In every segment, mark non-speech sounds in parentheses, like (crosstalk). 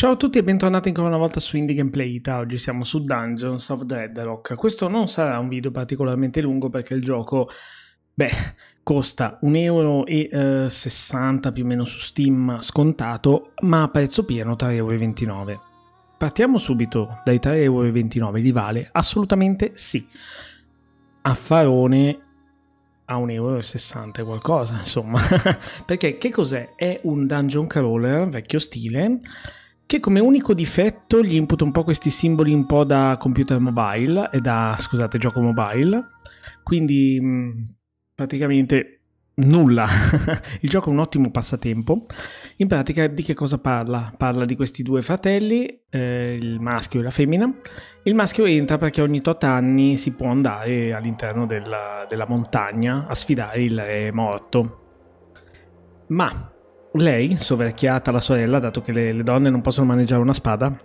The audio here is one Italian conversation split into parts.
Ciao a tutti e bentornati ancora una volta su Indie Gameplay Ita. Oggi siamo su Dungeons of Dreadrock. Questo non sarà un video particolarmente lungo perché il gioco, beh, costa 1,60 euro eh, più o meno su Steam scontato, ma a prezzo pieno 3,29 euro. Partiamo subito dai 3,29 euro, li vale? Assolutamente sì. Affarone a 1,60 euro qualcosa, insomma. (laughs) perché che cos'è? È un dungeon crawler vecchio stile che come unico difetto gli imputa un po' questi simboli un po' da computer mobile e da, scusate, gioco mobile, quindi mm, praticamente nulla. (laughs) Il gioco è un ottimo passatempo. In pratica di che cosa parla? Parla di questi due fratelli, eh, il maschio e la femmina. Il maschio entra perché ogni tot anni si può andare all'interno della, della montagna a sfidare il re morto. Ma lei, soverchiata la sorella, dato che le, le donne non possono maneggiare una spada,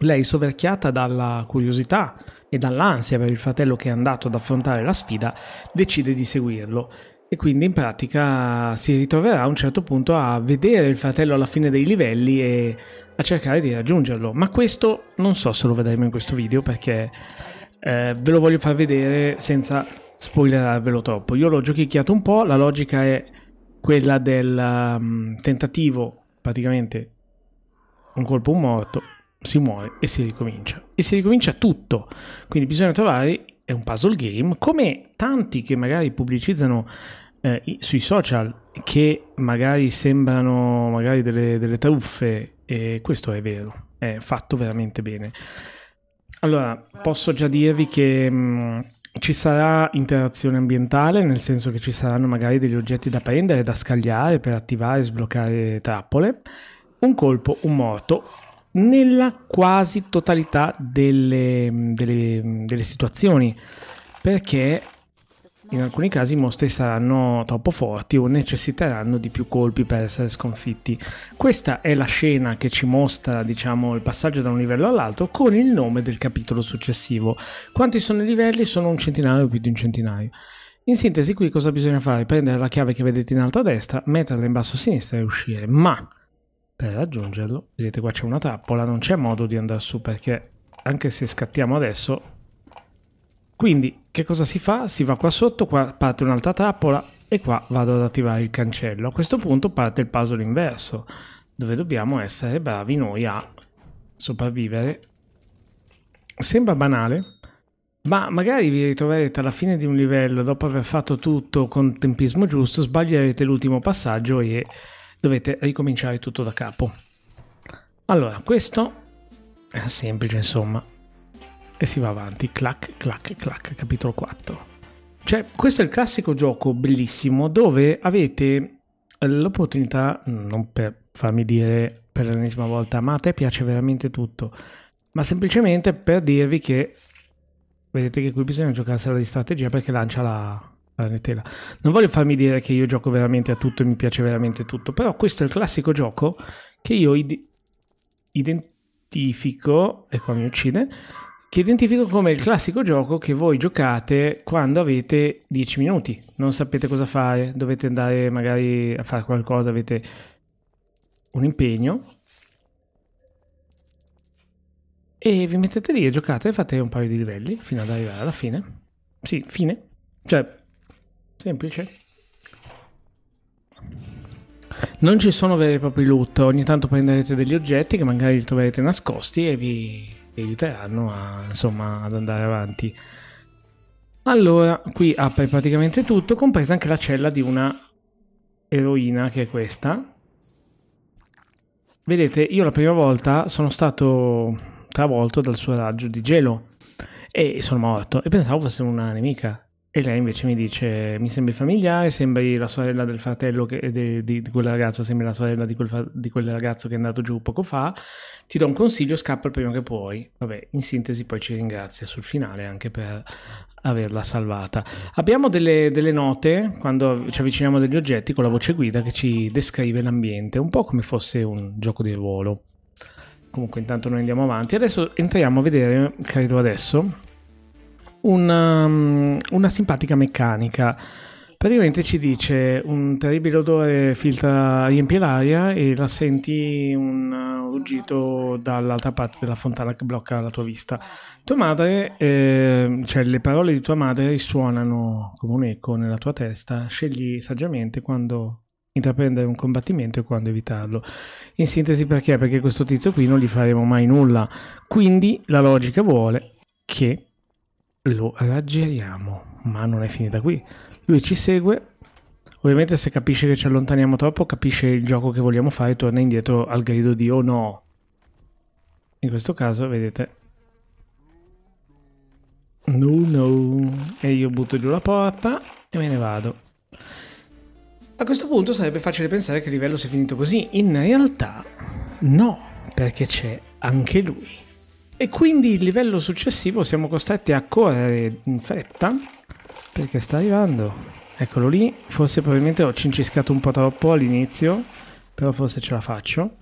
lei, soverchiata dalla curiosità e dall'ansia per il fratello che è andato ad affrontare la sfida, decide di seguirlo e quindi in pratica si ritroverà a un certo punto a vedere il fratello alla fine dei livelli e a cercare di raggiungerlo. Ma questo non so se lo vedremo in questo video perché eh, ve lo voglio far vedere senza spoilerarvelo troppo. Io l'ho giochicchiato un po', la logica è quella del um, tentativo, praticamente un colpo un morto, si muore e si ricomincia. E si ricomincia tutto. Quindi bisogna trovare, è un puzzle game, come tanti che magari pubblicizzano eh, sui social, che magari sembrano magari delle, delle truffe, e questo è vero, è fatto veramente bene. Allora, posso già dirvi che... Mh, mm, ci sarà interazione ambientale, nel senso che ci saranno magari degli oggetti da prendere, da scagliare per attivare e sbloccare trappole, un colpo, un morto, nella quasi totalità delle, delle, delle situazioni, perché in alcuni casi i mostri saranno troppo forti o necessiteranno di più colpi per essere sconfitti. Questa è la scena che ci mostra diciamo, il passaggio da un livello all'altro con il nome del capitolo successivo. Quanti sono i livelli? Sono un centinaio o più di un centinaio. In sintesi qui cosa bisogna fare? Prendere la chiave che vedete in alto a destra, metterla in basso a sinistra e uscire, ma per raggiungerlo, vedete qua c'è una trappola, non c'è modo di andare su perché anche se scattiamo adesso quindi che cosa si fa? Si va qua sotto, qua parte un'altra trappola e qua vado ad attivare il cancello. A questo punto parte il puzzle inverso, dove dobbiamo essere bravi noi a sopravvivere. Sembra banale, ma magari vi ritroverete alla fine di un livello, dopo aver fatto tutto con tempismo giusto, sbaglierete l'ultimo passaggio e dovete ricominciare tutto da capo. Allora, questo è semplice insomma e si va avanti, clac, clac, clac, capitolo 4. Cioè, questo è il classico gioco bellissimo dove avete l'opportunità, non per farmi dire per l'ennesima volta, ma a te piace veramente tutto, ma semplicemente per dirvi che vedete che qui bisogna giocarsela di strategia perché lancia la, Planetela. Non voglio farmi dire che io gioco veramente a tutto e mi piace veramente tutto, però questo è il classico gioco che io id identifico, e qua mi uccide, che identifico come il classico gioco che voi giocate quando avete 10 minuti, non sapete cosa fare, dovete andare magari a fare qualcosa, avete un impegno e vi mettete lì e giocate e fate un paio di livelli fino ad arrivare alla fine. Sì, fine. Cioè, semplice. Non ci sono veri e propri loot, ogni tanto prenderete degli oggetti che magari li troverete nascosti e vi che aiuteranno a, insomma, ad andare avanti. Allora, qui apre praticamente tutto, compresa anche la cella di una eroina che è questa. Vedete, io la prima volta sono stato travolto dal suo raggio di gelo e sono morto e pensavo fosse una nemica. E lei invece mi dice: Mi sembri familiare, sembri la sorella del fratello che, di, di, di, quella ragazza, sembri la sorella di quel, di quel, ragazzo che è andato giù poco fa. Ti do un consiglio, scappa il prima che puoi. Vabbè, in sintesi, poi ci ringrazia sul finale anche per averla salvata. Abbiamo delle, delle note quando ci avviciniamo degli oggetti con la voce guida che ci descrive l'ambiente, un po' come fosse un gioco di ruolo. Comunque, intanto noi andiamo avanti. Adesso entriamo a vedere, credo adesso una, um, una simpatica meccanica. Praticamente ci dice un terribile odore filtra, riempie l'aria e la senti un uh, ruggito dall'altra parte della fontana che blocca la tua vista. Tua madre, eh, cioè le parole di tua madre risuonano come un eco nella tua testa, scegli saggiamente quando intraprendere un combattimento e quando evitarlo. In sintesi perché? Perché questo tizio qui non gli faremo mai nulla, quindi la logica vuole che lo raggiriamo, ma non è finita qui. Lui ci segue, ovviamente se capisce che ci allontaniamo troppo, capisce il gioco che vogliamo fare e torna indietro al grido di oh no. In questo caso, vedete, no no, e io butto giù la porta e me ne vado. A questo punto sarebbe facile pensare che il livello sia finito così, in realtà no, perché c'è anche lui. E quindi il livello successivo siamo costretti a correre in fretta perché sta arrivando. Eccolo lì, forse probabilmente ho cinciscato un po' troppo all'inizio, però forse ce la faccio.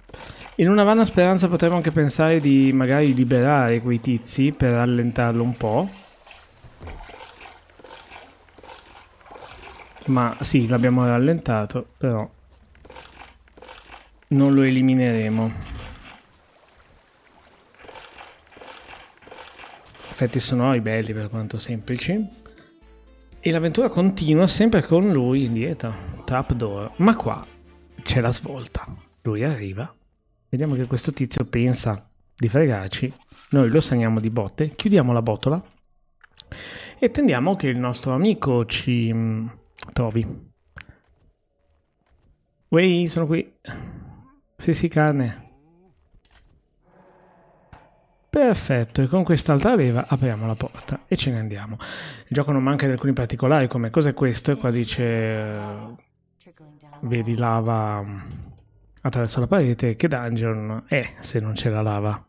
In una vana speranza potremmo anche pensare di magari liberare quei tizi per rallentarlo un po'. Ma sì, l'abbiamo rallentato, però non lo elimineremo. effetti sonori belli per quanto semplici. E l'avventura continua sempre con lui indietro, trapdoor. Ma qua c'è la svolta. Lui arriva, vediamo che questo tizio pensa di fregarci, noi lo saniamo di botte, chiudiamo la botola e tendiamo che il nostro amico ci mm, trovi. Wey, sono qui. Sì, sì, carne. Perfetto, e con quest'altra leva apriamo la porta e ce ne andiamo. Il gioco non manca di alcuni particolari, come cos'è questo? E qua dice... Eh, Vedi lava mm, attraverso la parete, che dungeon è se non c'è la lava?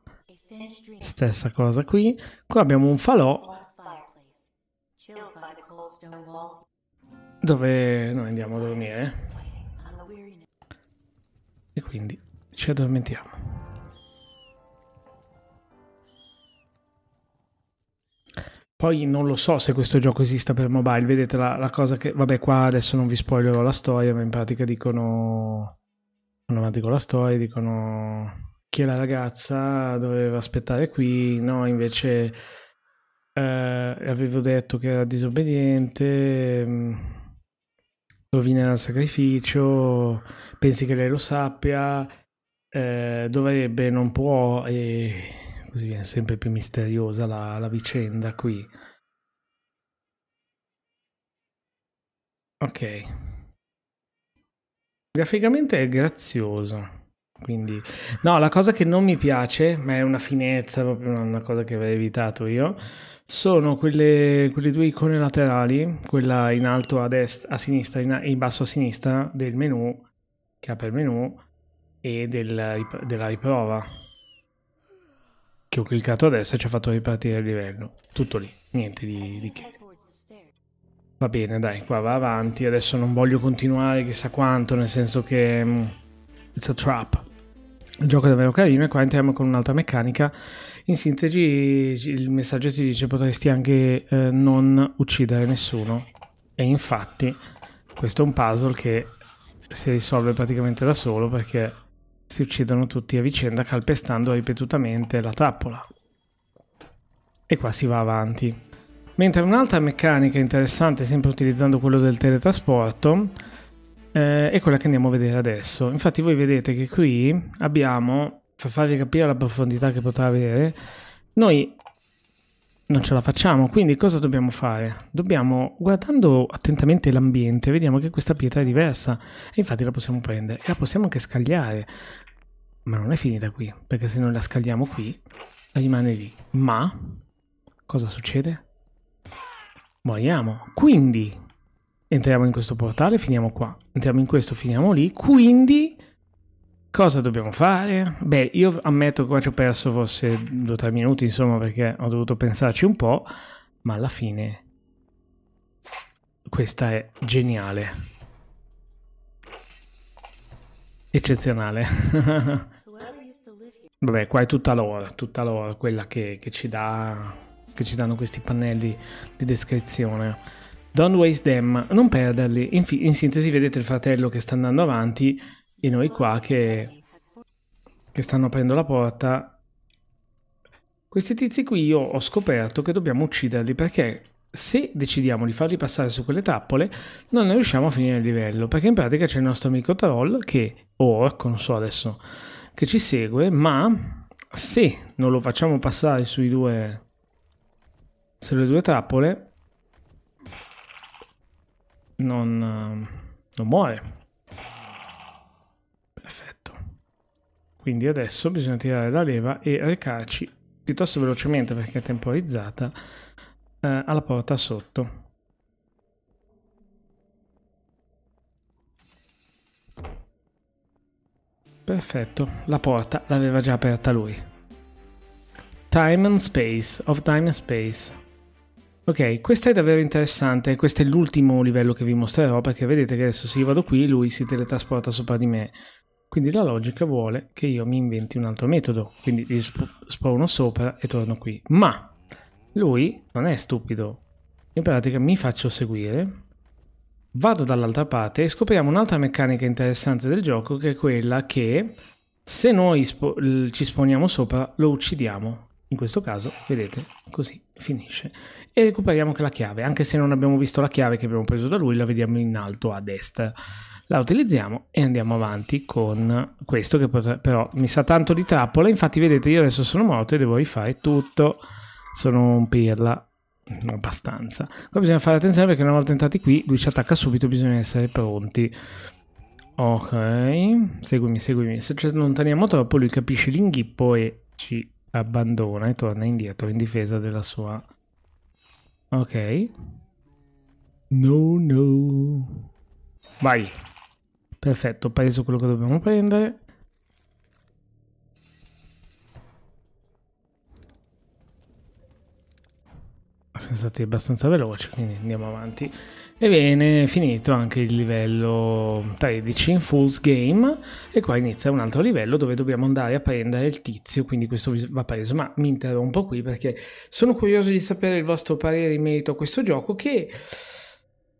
Stessa cosa qui. Qua abbiamo un falò dove noi andiamo a dormire. E quindi ci addormentiamo. Poi non lo so se questo gioco esista per mobile, vedete la, la cosa che... Vabbè, qua adesso non vi spoilerò la storia, ma in pratica dicono... Vanno avanti con la storia, dicono che la ragazza doveva aspettare qui, no, invece eh, avevo detto che era disobbediente, mm, rovina il sacrificio, pensi che lei lo sappia, eh, dovrebbe, non può e così viene sempre più misteriosa la, la vicenda qui. Ok. Graficamente è grazioso. Quindi, no, la cosa che non mi piace, ma è una finezza, proprio una cosa che avrei evitato io, sono quelle, quelle due icone laterali, quella in alto a destra, a sinistra, in, in basso a sinistra del menu, che apre il menu, e del, della riprova che ho cliccato adesso e ci ha fatto ripartire il livello. Tutto lì, niente di, di che. Va bene, dai, qua va avanti. Adesso non voglio continuare chissà quanto, nel senso che... Mm, it's a trap. Il gioco è davvero carino e qua entriamo con un'altra meccanica. In sintesi il messaggio si dice potresti anche eh, non uccidere nessuno. E infatti questo è un puzzle che si risolve praticamente da solo perché si uccidono tutti a vicenda calpestando ripetutamente la trappola. E qua si va avanti. Mentre un'altra meccanica interessante, sempre utilizzando quello del teletrasporto, eh, è quella che andiamo a vedere adesso. Infatti voi vedete che qui abbiamo, per farvi capire la profondità che potrà avere, noi non ce la facciamo. Quindi cosa dobbiamo fare? Dobbiamo, guardando attentamente l'ambiente, vediamo che questa pietra è diversa e infatti la possiamo prendere e la possiamo anche scagliare. Ma non è finita qui, perché se non la scagliamo qui, rimane lì. Ma cosa succede? Moriamo. Quindi entriamo in questo portale, finiamo qua. Entriamo in questo, finiamo lì. Quindi Cosa dobbiamo fare? Beh, io ammetto che qua ci ho perso forse due o tre minuti, insomma, perché ho dovuto pensarci un po', ma alla fine questa è geniale. Eccezionale. (laughs) Vabbè, qua è tutta l'ora, tutta l'ora, quella che, che, ci dà, che ci danno questi pannelli di descrizione. Don't waste them, non perderli. In, in sintesi vedete il fratello che sta andando avanti e noi qua che, che stanno aprendo la porta. Questi tizi qui io ho scoperto che dobbiamo ucciderli perché se decidiamo di farli passare su quelle trappole non ne riusciamo a finire il livello perché in pratica c'è il nostro amico troll che, o orco non so adesso, che ci segue ma se non lo facciamo passare sui due, sulle due trappole non, non muore Perfetto. Quindi adesso bisogna tirare la leva e recarci piuttosto velocemente perché è temporizzata eh, alla porta sotto. Perfetto, la porta l'aveva già aperta lui. Time and Space, of Time and Space. Ok, questa è davvero interessante, questo è l'ultimo livello che vi mostrerò perché vedete che adesso se io vado qui lui si teletrasporta sopra di me. Quindi la logica vuole che io mi inventi un altro metodo, quindi gli sp- spawno sopra e torno qui. Ma lui non è stupido. In pratica mi faccio seguire, vado dall'altra parte e scopriamo un'altra meccanica interessante del gioco che è quella che se noi spo ci sponiamo sopra lo uccidiamo. In questo caso, vedete, così finisce. E recuperiamo anche la chiave, anche se non abbiamo visto la chiave che abbiamo preso da lui, la vediamo in alto a destra la utilizziamo e andiamo avanti con questo che potrà, però mi sa tanto di trappola, infatti vedete io adesso sono morto e devo rifare tutto, sono un pirla, mm, abbastanza. Qua bisogna fare attenzione perché una volta entrati qui lui ci attacca subito, bisogna essere pronti. Ok, seguimi, seguimi. Se ci allontaniamo troppo lui capisce l'inghippo e ci abbandona e torna indietro in difesa della sua... Ok. No, no. Vai. Perfetto, ho preso quello che dobbiamo prendere. Siamo stati abbastanza veloci, quindi andiamo avanti. E viene finito anche il livello 13, Fool's Game, e qua inizia un altro livello dove dobbiamo andare a prendere il tizio, quindi questo va preso. Ma mi interrompo qui perché sono curioso di sapere il vostro parere in merito a questo gioco che...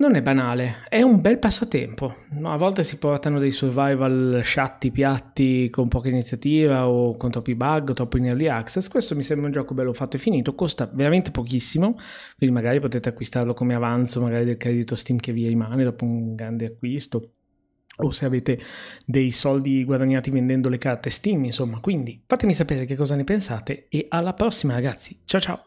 Non è banale, è un bel passatempo. No, a volte si portano dei survival sciatti piatti con poca iniziativa o con troppi bug o troppo in early access. Questo mi sembra un gioco bello fatto e finito, costa veramente pochissimo, quindi magari potete acquistarlo come avanzo magari del credito Steam che vi rimane dopo un grande acquisto o se avete dei soldi guadagnati vendendo le carte Steam, insomma. Quindi fatemi sapere che cosa ne pensate e alla prossima ragazzi. Ciao ciao!